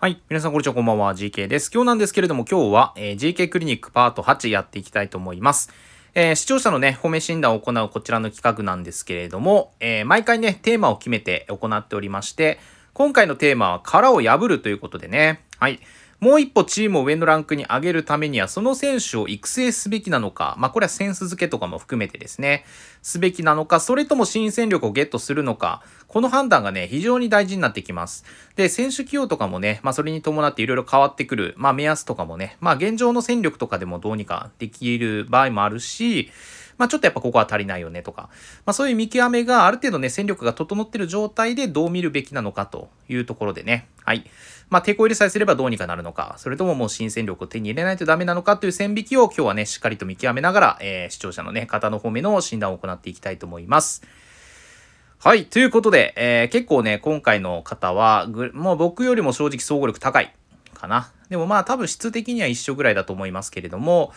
はい。皆さん、こんにちは。こんばんは。GK です。今日なんですけれども、今日は、えー、GK クリニックパート8やっていきたいと思います。えー、視聴者のね、褒め診断を行うこちらの企画なんですけれども、えー、毎回ね、テーマを決めて行っておりまして、今回のテーマは殻を破るということでね、はい。もう一歩チームを上のランクに上げるためには、その選手を育成すべきなのか、まあこれはセンス付けとかも含めてですね、すべきなのか、それとも新戦力をゲットするのか、この判断がね、非常に大事になってきます。で、選手起用とかもね、まあそれに伴っていろいろ変わってくる、まあ目安とかもね、まあ現状の戦力とかでもどうにかできる場合もあるし、まあ、ちょっとやっぱここは足りないよねとか、まあ、そういう見極めがある程度ね、戦力が整ってる状態でどう見るべきなのかというところでね、はい。まあ、抵抗入れさえすればどうにかなるのか、それとももう新戦力を手に入れないとダメなのかという線引きを今日はね、しっかりと見極めながら、えー、視聴者のね、方の方面の診断を行っていきたいと思います。はい。ということで、えー、結構ね、今回の方は、もう僕よりも正直総合力高いかな。でもまあ多分質的には一緒ぐらいだと思いますけれども、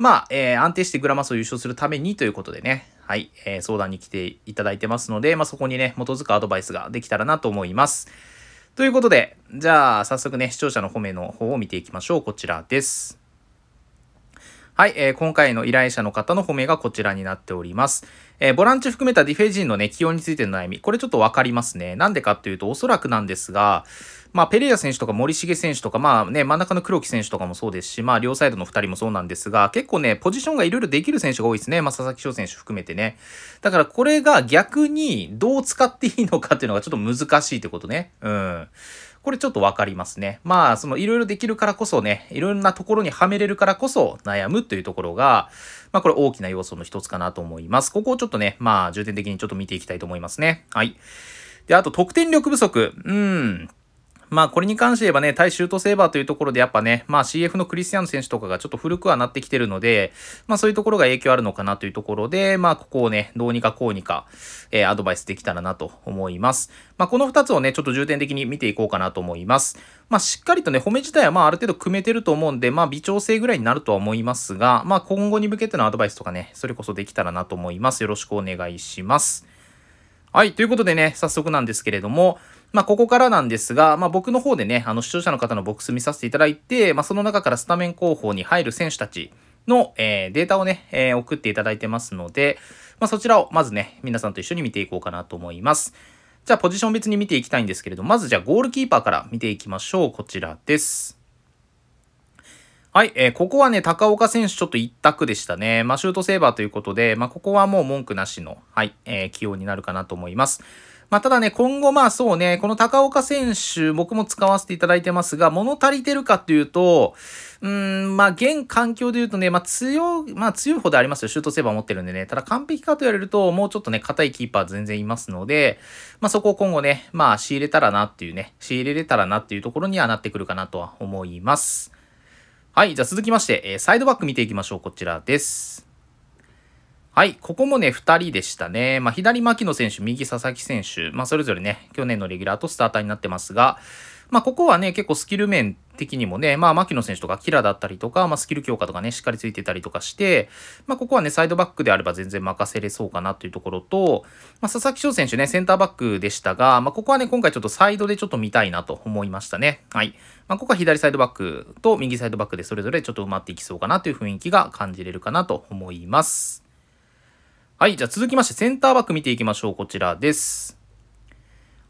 まあ、えー、安定してグラマスを優勝するためにということでね、はい、えー、相談に来ていただいてますので、まあ、そこにね、基づくアドバイスができたらなと思います。ということで、じゃあ、早速ね、視聴者の褒めの方を見ていきましょう。こちらです。はい、えー、今回の依頼者の方の褒めがこちらになっております。えー、ボランチ含めたディフェジンのね、起用についての悩み。これちょっとわかりますね。なんでかっていうと、おそらくなんですが、まあ、ペレイラ選手とか森重選手とか、まあね、真ん中の黒木選手とかもそうですし、まあ、両サイドの2人もそうなんですが、結構ね、ポジションがいろいろできる選手が多いですね。まあ、佐々木翔選手含めてね。だから、これが逆にどう使っていいのかっていうのがちょっと難しいってことね。うん。これちょっとわかりますね。まあ、そのいろいろできるからこそね、いろんなところにはめれるからこそ悩むというところが、まあこれ大きな要素の一つかなと思います。ここをちょっとね、まあ重点的にちょっと見ていきたいと思いますね。はい。で、あと得点力不足。うん。まあこれに関して言えばね、対シュートセーバーというところでやっぱね、まあ CF のクリスティアン選手とかがちょっと古くはなってきてるので、まあそういうところが影響あるのかなというところで、まあここをね、どうにかこうにか、えー、アドバイスできたらなと思います。まあこの二つをね、ちょっと重点的に見ていこうかなと思います。まあしっかりとね、褒め自体はまあある程度組めてると思うんで、まあ微調整ぐらいになるとは思いますが、まあ今後に向けてのアドバイスとかね、それこそできたらなと思います。よろしくお願いします。はい、ということでね、早速なんですけれども、まあ、ここからなんですが、まあ、僕の方でね、あの、視聴者の方のボックス見させていただいて、まあ、その中からスタメン候補に入る選手たちの、えー、データをね、えー、送っていただいてますので、まあ、そちらをまずね、皆さんと一緒に見ていこうかなと思います。じゃあ、ポジション別に見ていきたいんですけれど、まずじゃあ、ゴールキーパーから見ていきましょう。こちらです。はい、えー、ここはね、高岡選手ちょっと一択でしたね。まあ、シュートセーバーということで、まあ、ここはもう文句なしの、はい、えー、起用になるかなと思います。まあ、ただね、今後まあそうね、この高岡選手、僕も使わせていただいてますが、物足りてるかっていうと、うん、まあ現環境で言うとね、まあ強まあ強いほどありますよ。シュートセーバー持ってるんでね。ただ完璧かと言われると、もうちょっとね、硬いキーパー全然いますので、まあそこを今後ね、まあ仕入れたらなっていうね、仕入れれたらなっていうところにはなってくるかなとは思います。はい、じゃあ続きまして、えー、サイドバック見ていきましょう。こちらです。はい、ここもね、2人でしたね。まあ、左牧野選手、右佐々木選手、まあ、それぞれね、去年のレギュラーとスターターになってますが、まあ、ここはね、結構スキル面的にもね、まあ、牧野選手とかキラだったりとか、まあ、スキル強化とかね、しっかりついてたりとかして、まあ、ここはね、サイドバックであれば全然任せれそうかなというところと、まあ、佐々木翔選手ね、センターバックでしたが、まあ、ここはね、今回ちょっとサイドでちょっと見たいなと思いましたね。はい。まあ、ここは左サイドバックと右サイドバックでそれぞれちょっと埋まっていきそうかなという雰囲気が感じれるかなと思います。はい、じゃあ続きましてセンターバック見ていきましょう。こちらです。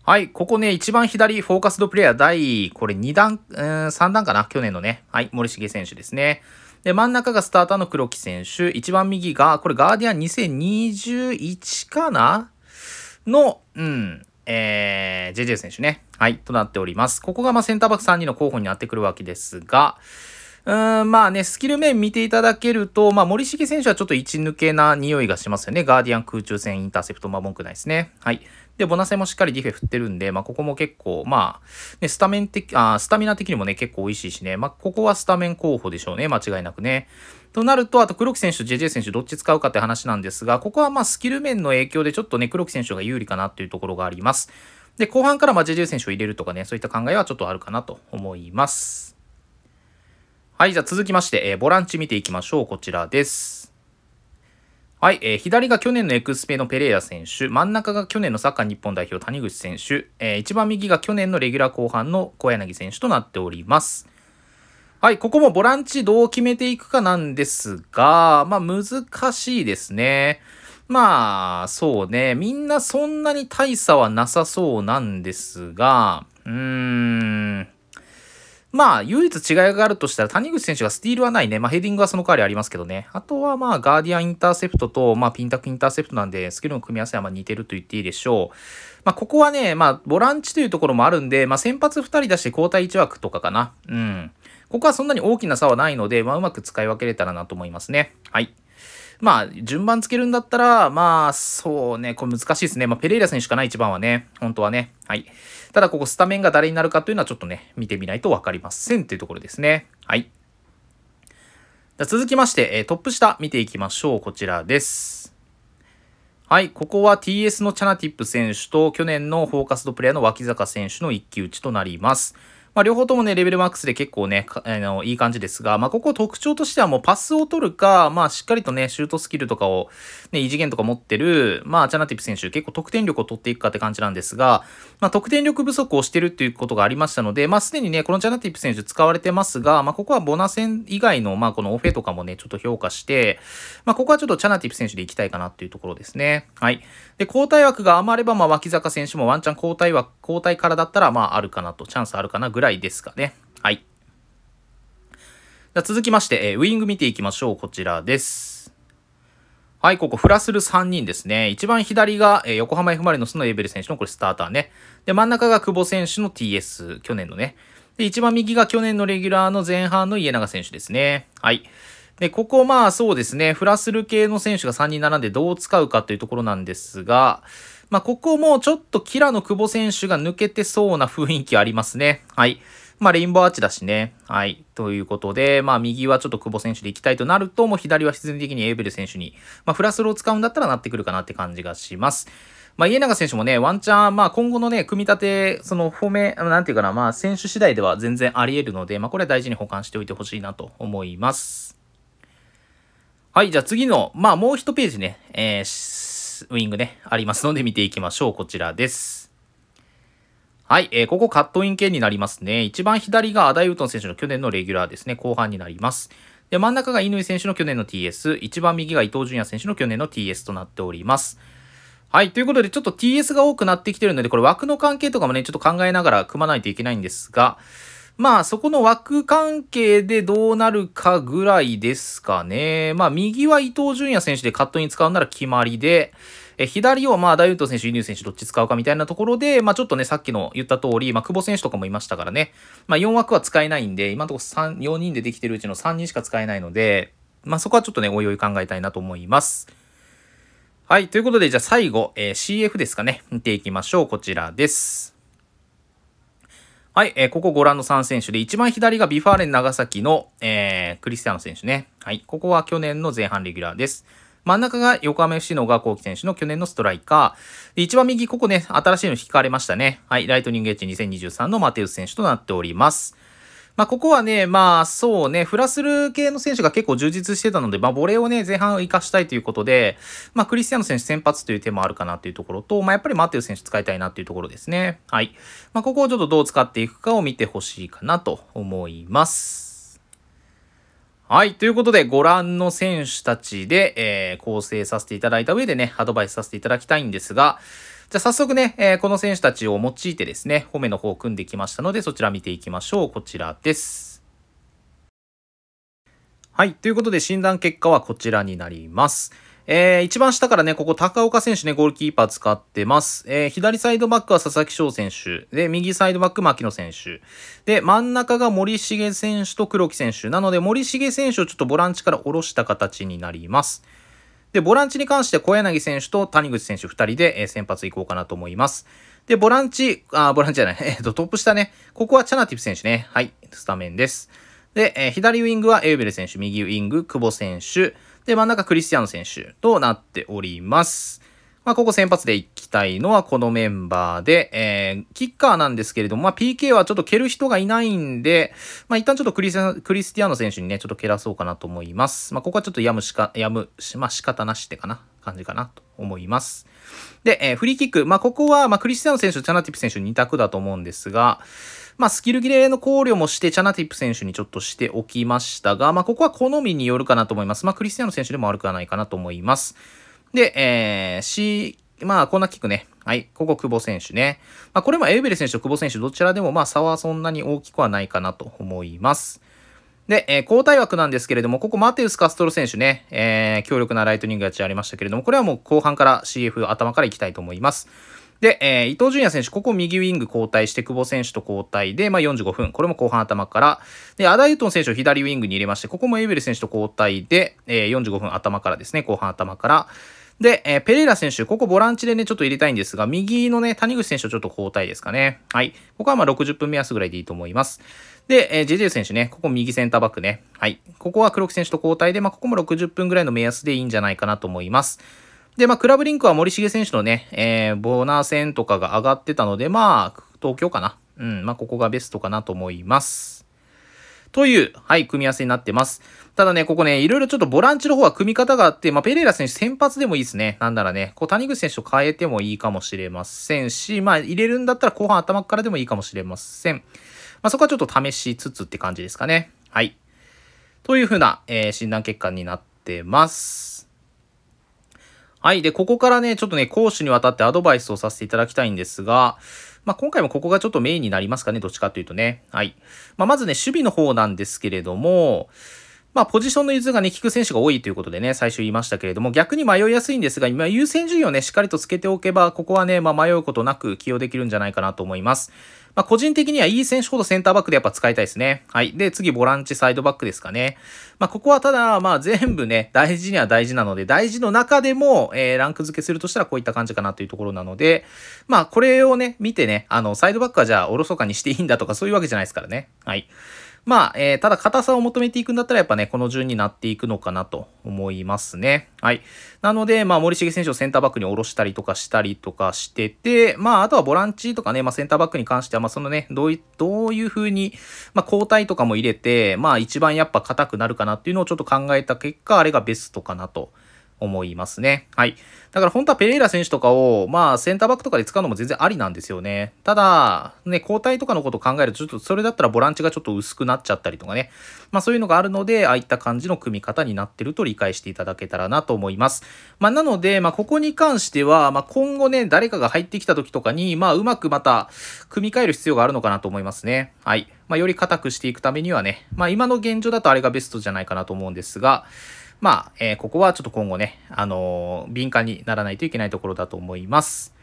はい、ここね、一番左、フォーカスドプレイヤー第、これ2段、うん、3段かな去年のね。はい、森重選手ですね。で、真ん中がスターターの黒木選手。一番右が、これガーディアン2021かなの、うん、えー、JJ 選手ね。はい、となっております。ここがまあセンターバック3人の候補になってくるわけですが、うーん、まあね、スキル面見ていただけると、まあ、森重選手はちょっと位置抜けな匂いがしますよね。ガーディアン空中戦インターセプト、まあ、文句ないですね。はい。で、ボナセもしっかりディフェ振ってるんで、まあ、ここも結構、まあ、ね、スタメン的、あスタミナ的にもね、結構美味しいしね、まあ、ここはスタメン候補でしょうね、間違いなくね。となると、あと黒木選手、JJ 選手、どっち使うかって話なんですが、ここはまあ、スキル面の影響で、ちょっとね、黒木選手が有利かなっていうところがあります。で、後半からまあ、JJ 選手を入れるとかね、そういった考えはちょっとあるかなと思います。はい、じゃあ続きまして、えー、ボランチ見ていきましょう。こちらです。はい、えー、左が去年のエクスペのペレイラ選手、真ん中が去年のサッカー日本代表谷口選手、えー、一番右が去年のレギュラー後半の小柳選手となっております。はい、ここもボランチどう決めていくかなんですが、まあ難しいですね。まあ、そうね。みんなそんなに大差はなさそうなんですが、うーん。まあ、唯一違いがあるとしたら、谷口選手がスティールはないね。まあ、ヘディングはその代わりありますけどね。あとは、まあ、ガーディアンインターセプトと、まあ、ピンタクインターセプトなんで、スキルの組み合わせはまあ似てると言っていいでしょう。まあ、ここはね、まあ、ボランチというところもあるんで、まあ、先発2人出して交代1枠とかかな。うん。ここはそんなに大きな差はないので、まあ、うまく使い分けれたらなと思いますね。はい。まあ、順番つけるんだったら、まあ、そうね、これ難しいですね。まあ、ペレイラ選手かな、一番はね。本当はね。はい。ただ、ここスタメンが誰になるかというのはちょっとね、見てみないとわかりませんというところですね。はい。じゃ続きまして、えトップ下見ていきましょう。こちらです。はい、ここは TS のチャナティップ選手と去年のフォーカスドプレイヤーの脇坂選手の一騎打ちとなります。まあ、両方ともね、レベルマックスで結構ね、あのいい感じですが、まあ、ここ特徴としてはもうパスを取るか、まあ、しっかりとね、シュートスキルとかを、ね、異次元とか持ってる、まあ、チャナティプ選手、結構得点力を取っていくかって感じなんですが、まあ、得点力不足をしてるっていうことがありましたので、まあ、すでにね、このチャナティプ選手使われてますが、まあ、ここはボナ戦以外の、まあ、このオフェとかもね、ちょっと評価して、まあ、ここはちょっとチャナティプ選手でいきたいかなっていうところですね。はい。で、交代枠が余れば、まあ、脇坂選手もワンチャン交代枠交代からだったら、まあ、あるかなと、チャンスあるかなぐらいですかね。はい。じゃ続きまして、えー、ウイング見ていきましょう。こちらです。はい、ここ、フラスル3人ですね。一番左が、えー、横浜 F・ マリノスのエーベル選手のこれスターターね。で、真ん中が久保選手の TS、去年のね。で、一番右が去年のレギュラーの前半の家長選手ですね。はい。で、ここ、まあそうですね、フラスル系の選手が3人並んでどう使うかというところなんですが、まあ、ここもちょっとキラの久保選手が抜けてそうな雰囲気ありますね。はい。まあ、レインボーアーチだしね。はい。ということで、まあ、右はちょっと久保選手で行きたいとなると、もう左は必然的にエーベル選手に、まあ、フラスロを使うんだったらなってくるかなって感じがします。まあ、家永選手もね、ワンチャン、まあ、今後のね、組み立て、その、褒め、なんていうかな、まあ、選手次第では全然あり得るので、まあ、これは大事に保管しておいてほしいなと思います。はい、じゃあ次の、まあもう一ページね、えー、ウィングね、ありますので見ていきましょう。こちらです。はい、えー、ここカットイン系になりますね。一番左がアダイウトン選手の去年のレギュラーですね。後半になります。で、真ん中が乾選手の去年の TS、一番右が伊東純也選手の去年の TS となっております。はい。ということで、ちょっと TS が多くなってきてるので、これ枠の関係とかもね、ちょっと考えながら組まないといけないんですが、まあそこの枠関係でどうなるかぐらいですかね。まあ右は伊東純也選手でカットに使うなら決まりで、え左をまあ、ダイウッ選手、輸入選手、どっち使うかみたいなところで、まあ、ちょっとね、さっきの言った通り、まあ、久保選手とかもいましたからね、まあ、4枠は使えないんで、今のところ3、4人でできてるうちの3人しか使えないので、まあ、そこはちょっとね、おいおい考えたいなと思います。はい、ということで、じゃあ最後、えー、CF ですかね、見ていきましょう。こちらです。はい、えー、ここご覧の3選手で、一番左がビファーレン長崎の、えー、クリスティアーノ選手ね。はい、ここは去年の前半レギュラーです。真ん中が横浜 FC の小川幸輝選手の去年のストライカー。で一番右、ここね、新しいの引かれましたね。はい、ライトニングエッジ2023のマテウス選手となっております。まあ、ここはね、まあ、そうね、フラスル系の選手が結構充実してたので、まあ、ボレーをね、前半生かしたいということで、まあ、クリスティアーノ選手先発という手もあるかなというところと、まあ、やっぱりマテウ選手使いたいなというところですね。はい。まあ、ここをちょっとどう使っていくかを見てほしいかなと思います。はい。ということで、ご覧の選手たちで、えー、構成させていただいた上でね、アドバイスさせていただきたいんですが、じゃあ早速ね、えー、この選手たちを用いてですね、褒めの方を組んできましたので、そちら見ていきましょう。こちらです。はい。ということで、診断結果はこちらになります。えー、一番下からね、ここ高岡選手ね、ゴールキーパー使ってます。えー、左サイドバックは佐々木翔選手。で、右サイドバック牧野選手。で、真ん中が森重選手と黒木選手。なので、森重選手をちょっとボランチから下ろした形になります。で、ボランチに関して小柳選手と谷口選手2人で、え先発いこうかなと思います。で、ボランチ、あ、ボランチじゃない、えっと、トップ下ね、ここはチャナティプ選手ね、はい、スタメンです。で、え左ウィングはエウベル選手、右ウィング、久保選手、で、真ん中クリスティアン選手となっております。まあ、ここ先発でいきたいのはこのメンバーで、えー、キッカーなんですけれども、まあ、PK はちょっと蹴る人がいないんで、まあ、一旦ちょっとクリスクリスティアーノ選手にね、ちょっと蹴らそうかなと思います。まあ、ここはちょっとやむしか、やむし、まあ、仕方なしってかな、感じかなと思います。で、えー、フリーキック。まあ、ここは、まあ、クリスティアーノ選手とチャナティップ選手2択だと思うんですが、まあ、スキル切れの考慮もして、チャナティップ選手にちょっとしておきましたが、まあ、ここは好みによるかなと思います。まあ、クリスティアーノ選手でも悪くはないかなと思います。で、えー、C、まあ、コーナーキックね。はい。ここ、久保選手ね。まあ、これもエウベル選手と久保選手、どちらでも、まあ、差はそんなに大きくはないかなと思います。で、えー、交代枠なんですけれども、ここマテウス・カストロ選手ね、えー、強力なライトニングがちありましたけれども、これはもう後半から CF 頭からいきたいと思います。で、えー、伊藤純也選手、ここ右ウィング交代して、久保選手と交代で、まあ、45分。これも後半頭から。で、アダユトン選手を左ウィングに入れまして、ここもエーベル選手と交代で、えー、45分頭からですね、後半頭から。で、えー、ペレイラ選手、ここボランチでね、ちょっと入れたいんですが、右のね、谷口選手をちょっと交代ですかね。はい。ここはまあ60分目安ぐらいでいいと思います。で、えー、JJ 選手ね、ここ右センターバックね。はい。ここは黒木選手と交代で、まあ、ここも60分ぐらいの目安でいいんじゃないかなと思います。で、まあ、クラブリンクは森重選手のね、えー、ボーナー戦とかが上がってたので、まあ、東京かな。うん、まあ、ここがベストかなと思います。という、はい、組み合わせになってます。ただね、ここね、いろいろちょっとボランチの方は組み方があって、まあ、ペレイラ選手先発でもいいですね。なんならね、こう、谷口選手を変えてもいいかもしれませんし、まあ、入れるんだったら後半頭からでもいいかもしれません。まあ、そこはちょっと試しつつって感じですかね。はい。というふうな、えー、診断結果になってます。はい。で、ここからね、ちょっとね、講師にわたってアドバイスをさせていただきたいんですが、まあ、今回もここがちょっとメインになりますかね、どっちかというとね。はい。まあ、まずね、守備の方なんですけれども、まあ、ポジションの融通がね、効く選手が多いということでね、最初言いましたけれども、逆に迷いやすいんですが、今、優先順位をね、しっかりとつけておけば、ここはね、まあ、迷うことなく起用できるんじゃないかなと思います。まあ、個人的にはいい選手ほどセンターバックでやっぱ使いたいですね。はい。で、次、ボランチサイドバックですかね。まあ、ここはただ、まあ、全部ね、大事には大事なので、大事の中でも、えー、ランク付けするとしたらこういった感じかなというところなので、まあ、これをね、見てね、あの、サイドバックはじゃあ、おろそかにしていいんだとか、そういうわけじゃないですからね。はい。まあ、えー、ただ硬さを求めていくんだったらやっぱね、この順になっていくのかなと思いますね。はい。なので、まあ、森重選手をセンターバックに下ろしたりとかしたりとかしてて、まあ、あとはボランチとかね、まあ、センターバックに関しては、まあ、そのね、どうい、どういう風に、まあ、交代とかも入れて、まあ、一番やっぱ硬くなるかなっていうのをちょっと考えた結果、あれがベストかなと。思いますね。はい。だから本当はペレイラ選手とかを、まあセンターバックとかで使うのも全然ありなんですよね。ただ、ね、交代とかのことを考えると、ちょっとそれだったらボランチがちょっと薄くなっちゃったりとかね。まあそういうのがあるので、ああいった感じの組み方になってると理解していただけたらなと思います。まあなので、まあここに関しては、まあ今後ね、誰かが入ってきた時とかに、まあうまくまた組み替える必要があるのかなと思いますね。はい。まあより固くしていくためにはね、まあ今の現状だとあれがベストじゃないかなと思うんですが、まあ、えー、ここはちょっと今後ね、あのー、敏感にならないといけないところだと思います。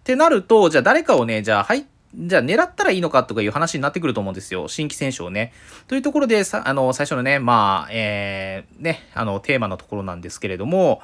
ってなると、じゃあ誰かをね、じゃあ、はい、じゃあ狙ったらいいのかとかいう話になってくると思うんですよ。新規選手をね。というところで、さあの、最初のね、まあ、えー、ね、あの、テーマのところなんですけれども、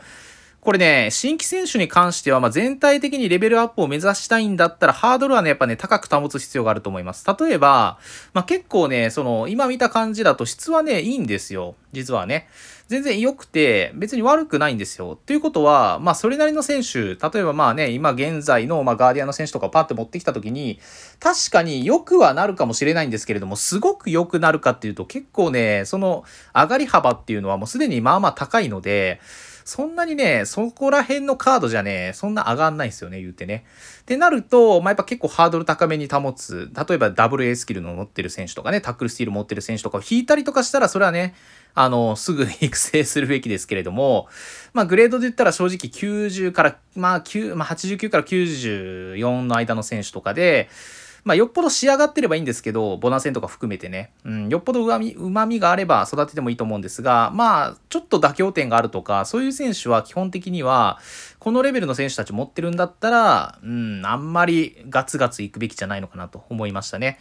これね、新規選手に関しては、まあ、全体的にレベルアップを目指したいんだったら、ハードルはね、やっぱね、高く保つ必要があると思います。例えば、まあ、結構ね、その、今見た感じだと質はね、いいんですよ。実はね。全然良くて、別に悪くないんですよ。ということは、まあ、それなりの選手、例えばまあね、今現在の、まあ、ガーディアンの選手とかパッと持ってきたときに、確かに良くはなるかもしれないんですけれども、すごく良くなるかっていうと、結構ね、その、上がり幅っていうのはもうすでにまあまあ高いので、そんなにね、そこら辺のカードじゃね、そんな上がんないですよね、言うてね。ってなると、まあ、やっぱ結構ハードル高めに保つ、例えば WA スキルの持ってる選手とかね、タックルスティール持ってる選手とかを引いたりとかしたら、それはね、あの、すぐ育成するべきですけれども、まあ、グレードで言ったら正直90から、まあ、9、まあ、89から94の間の選手とかで、まあ、よっぽど仕上がってればいいんですけど、ボナセンとか含めてね、うん、よっぽどうまみ、うまみがあれば育ててもいいと思うんですが、まあ、ちょっと妥協点があるとか、そういう選手は基本的には、このレベルの選手たち持ってるんだったら、うん、あんまりガツガツ行くべきじゃないのかなと思いましたね。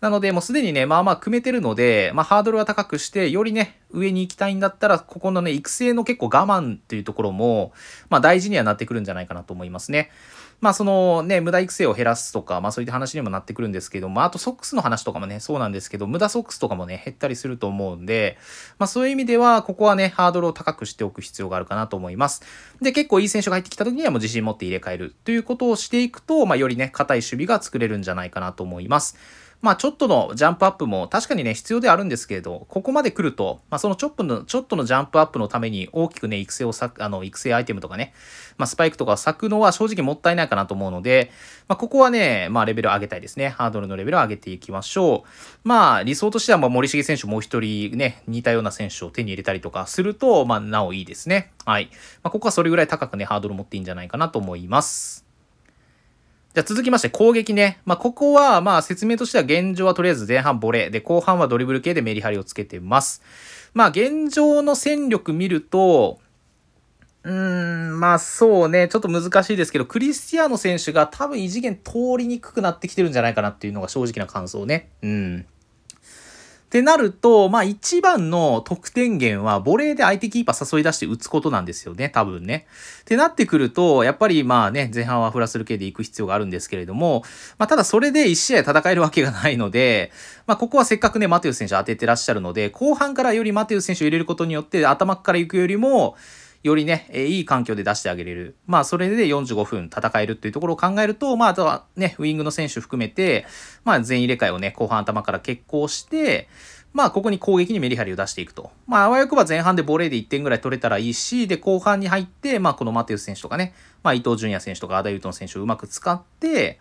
なので、もうすでにね、まあまあ組めてるので、まあハードルは高くして、よりね、上に行きたいんだったら、ここのね、育成の結構我慢っていうところも、まあ大事にはなってくるんじゃないかなと思いますね。まあそのね、無駄育成を減らすとか、まあそういった話にもなってくるんですけども、まあ、あとソックスの話とかもね、そうなんですけど、無駄ソックスとかもね、減ったりすると思うんで、まあそういう意味では、ここはね、ハードルを高くしておく必要があるかなと思います。で、結構いい選手が入ってきた時にはもう自信持って入れ替えるということをしていくと、まあよりね、硬い守備が作れるんじゃないかなと思います。まあ、ちょっとのジャンプアップも確かにね、必要であるんですけれど、ここまで来ると、まあ、そのちょっとの、ちょっとのジャンプアップのために大きくね、育成をあの、育成アイテムとかね、まあ、スパイクとかを咲くのは正直もったいないかなと思うので、まあ、ここはね、まあ、レベル上げたいですね。ハードルのレベルを上げていきましょう。まあ、理想としては、まあ、森重選手もう一人ね、似たような選手を手に入れたりとかすると、まあ、なおいいですね。はい。まあ、ここはそれぐらい高くね、ハードル持っていいんじゃないかなと思います。じゃ続きまして、攻撃ね。まあ、ここは、まあ、説明としては現状はとりあえず前半ボレー。で、後半はドリブル系でメリハリをつけてます。まあ、現状の戦力見ると、うーん、まあそうね、ちょっと難しいですけど、クリスティアーノ選手が多分異次元通りにくくなってきてるんじゃないかなっていうのが正直な感想ね。うん。ってなると、まあ一番の得点源は、ボレーで相手キーパー誘い出して打つことなんですよね、多分ね。ってなってくると、やっぱりまあね、前半はフラスル系で行く必要があるんですけれども、まあただそれで1試合戦えるわけがないので、まあここはせっかくね、マテウス選手当ててらっしゃるので、後半からよりマテウス選手を入れることによって、頭から行くよりも、よりね、えいい環境で出してあげれる。まあ、それで45分戦えるっていうところを考えると、まあ、あとはね、ウィングの選手含めて、まあ、全入れ替えをね、後半頭から決行して、まあ、ここに攻撃にメリハリを出していくと。まあ、あわよくば前半でボレーで1点ぐらい取れたらいいし、で、後半に入って、まあ、このマテウス選手とかね、まあ、伊藤純也選手とか、アダユートン選手をうまく使って、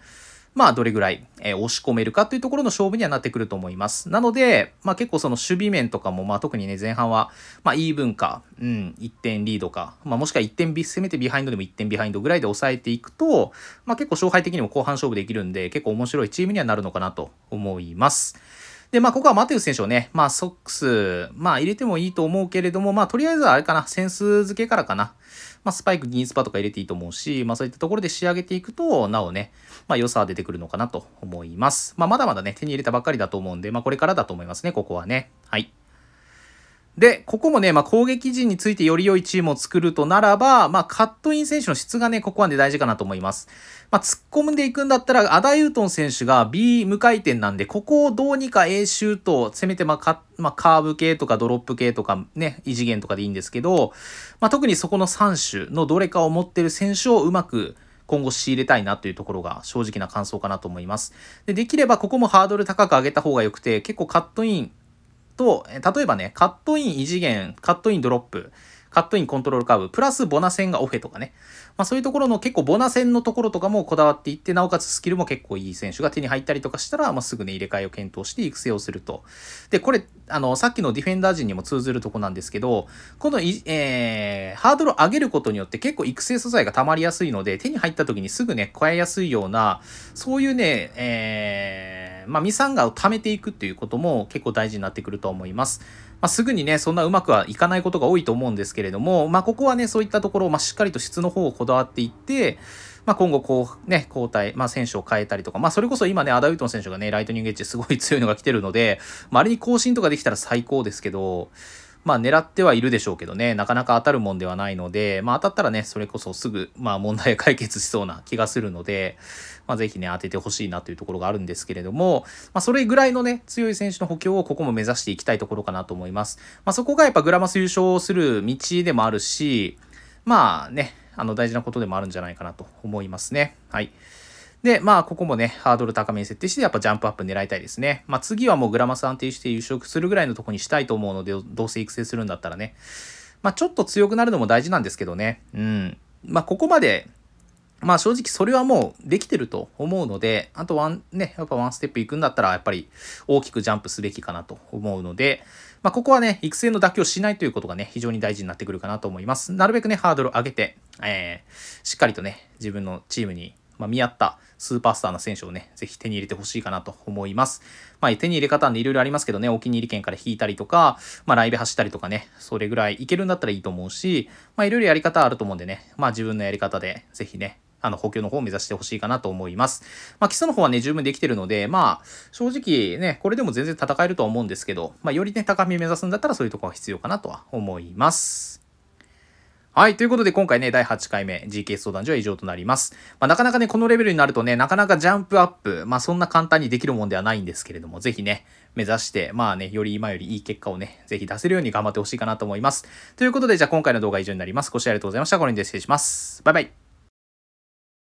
まあ、どれぐらい、えー、押し込めるかというところの勝負にはなってくると思います。なので、まあ、結構その守備面とかも、まあ、特にね、前半は、まあ、イーブンか、うん、1点リードか、まあ、もしくは1点、攻めてビハインドでも1点ビハインドぐらいで抑えていくと、まあ、結構勝敗的にも後半勝負できるんで、結構面白いチームにはなるのかなと思います。で、まあ、ここはマテウス選手をね、まあ、ソックス、まあ、入れてもいいと思うけれども、まあ、とりあえずはあれかな、センス付けからかな。まあ、スパイク、ギンスパとか入れていいと思うし、まあ、そういったところで仕上げていくと、なおね、まあ、良さは出てくるのかなと思います。まあ、まだまだね、手に入れたばっかりだと思うんで、まあ、これからだと思いますね、ここはね。はい。で、ここもね、まあ、攻撃陣についてより良いチームを作るとならば、まあ、カットイン選手の質がね、ここはね、大事かなと思います。まあ、突っ込んでいくんだったら、アダユートン選手が B 無回転なんで、ここをどうにか A シュート、せめてまカ、まカーブ系とかドロップ系とかね、異次元とかでいいんですけど、ま特にそこの3種のどれかを持ってる選手をうまく、今後仕入れたいなというところが正直な感想かなと思います。でできればここもハードル高く上げた方が良くて、結構カットイン、と、例えばね、カットイン異次元、カットインドロップ、カットインコントロールカーブ、プラスボナ線がオフェとかね。まあそういうところの結構ボナ線のところとかもこだわっていって、なおかつスキルも結構いい選手が手に入ったりとかしたら、まあすぐね、入れ替えを検討して育成をすると。で、これ、あの、さっきのディフェンダー陣にも通ずるとこなんですけど、このい、えー、ハードルを上げることによって結構育成素材が溜まりやすいので、手に入った時にすぐね、加えやすいような、そういうね、えー、まあ、ミサンガを貯めていくっていうことも結構大事になってくると思います。まあ、すぐにね、そんなうまくはいかないことが多いと思うんですけれども、まあ、ここはね、そういったところを、まあ、しっかりと質の方をこだわっていって、まあ、今後こうね、交代、まあ、選手を変えたりとか、まあ、それこそ今ね、アダウトン選手がね、ライトニングエッジすごい強いのが来てるので、まあ、あれに更新とかできたら最高ですけど、まあ狙ってはいるでしょうけどね、なかなか当たるもんではないので、まあ当たったらね、それこそすぐ、まあ問題解決しそうな気がするので、まあ、ぜひね、当ててほしいなというところがあるんですけれども、まあ、それぐらいのね、強い選手の補強をここも目指していきたいところかなと思います。まあ、そこがやっぱグラマス優勝する道でもあるし、まあね、あの、大事なことでもあるんじゃないかなと思いますね。はい。で、まあ、ここもね、ハードル高めに設定して、やっぱジャンプアップ狙いたいですね。まあ、次はもうグラマス安定して優勝するぐらいのとこにしたいと思うので、どうせ育成するんだったらね。まあ、ちょっと強くなるのも大事なんですけどね。うん。まあ、ここまでまあ正直それはもうできてると思うので、あとワン、ね、やっぱワンステップ行くんだったらやっぱり大きくジャンプすべきかなと思うので、まあここはね、育成の妥協しないということがね、非常に大事になってくるかなと思います。なるべくね、ハードル上げて、えー、しっかりとね、自分のチームにまあ、見合ったスーパースターの選手をね、ぜひ手に入れてほしいかなと思います。まあ、手に入れ方でいろいろありますけどね、お気に入り券から引いたりとか、まあ、ライブ走ったりとかね、それぐらいいけるんだったらいいと思うし、まあ、いろいろやり方あると思うんでね、まあ、自分のやり方で、ぜひね、あの、補強の方を目指してほしいかなと思います。まあ、基礎の方はね、十分できてるので、まあ、正直ね、これでも全然戦えるとは思うんですけど、まあ、よりね、高み目指すんだったらそういうとこは必要かなとは思います。はい。ということで、今回ね、第8回目、GK 相談所は以上となります。まあ、なかなかね、このレベルになるとね、なかなかジャンプアップ、まあ、そんな簡単にできるもんではないんですけれども、ぜひね、目指して、まあね、より今よりいい結果をね、ぜひ出せるように頑張ってほしいかなと思います。ということで、じゃあ今回の動画は以上になります。ご視聴ありがとうございました。これにて失礼します。バイバイ。